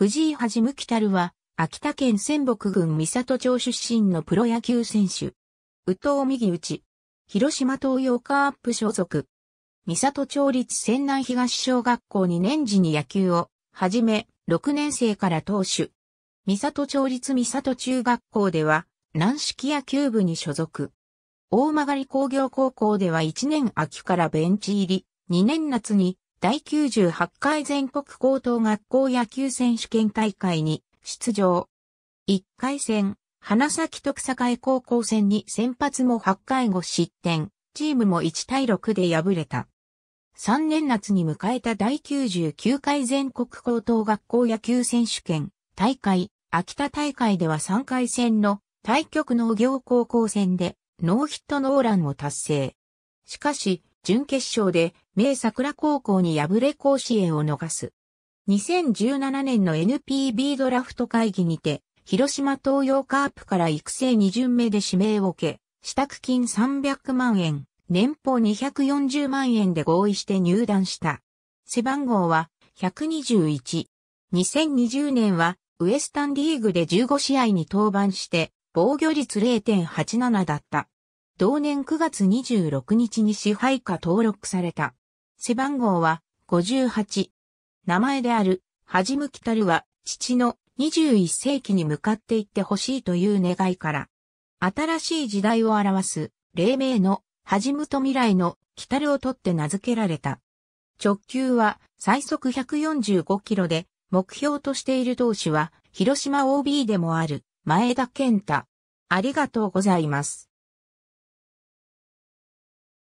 藤井はじむきたるは、秋田県仙北郡三里町出身のプロ野球選手。宇藤右内。広島東洋カープ所属。三里町立仙南東小学校2年時に野球を、はじめ、6年生から投手。三里町立三里中学校では、軟式野球部に所属。大曲工業高校では1年秋からベンチ入り、2年夏に第98回全国高等学校野球選手権大会に出場。1回戦、花咲徳栄高校戦に先発も8回5失点、チームも1対6で敗れた。3年夏に迎えた第99回全国高等学校野球選手権大会、秋田大会では3回戦の対局農業高校戦でノーヒットノーランを達成。しかし、準決勝で、名桜高校に敗れ甲子園を逃す。2017年の NPB ドラフト会議にて、広島東洋カープから育成2巡目で指名を受け、支度金300万円、年俸240万円で合意して入団した。背番号は121。2020年はウエスタンリーグで15試合に登板して防御率0.87だった。同年9月26日に支配下登録された。背番号は58。名前である、はじむきたるは、父の21世紀に向かっていってほしいという願いから、新しい時代を表す、黎明の、はじむと未来の、きたるをとって名付けられた。直球は、最速145キロで、目標としている投手は、広島 OB でもある、前田健太。ありがとうございます。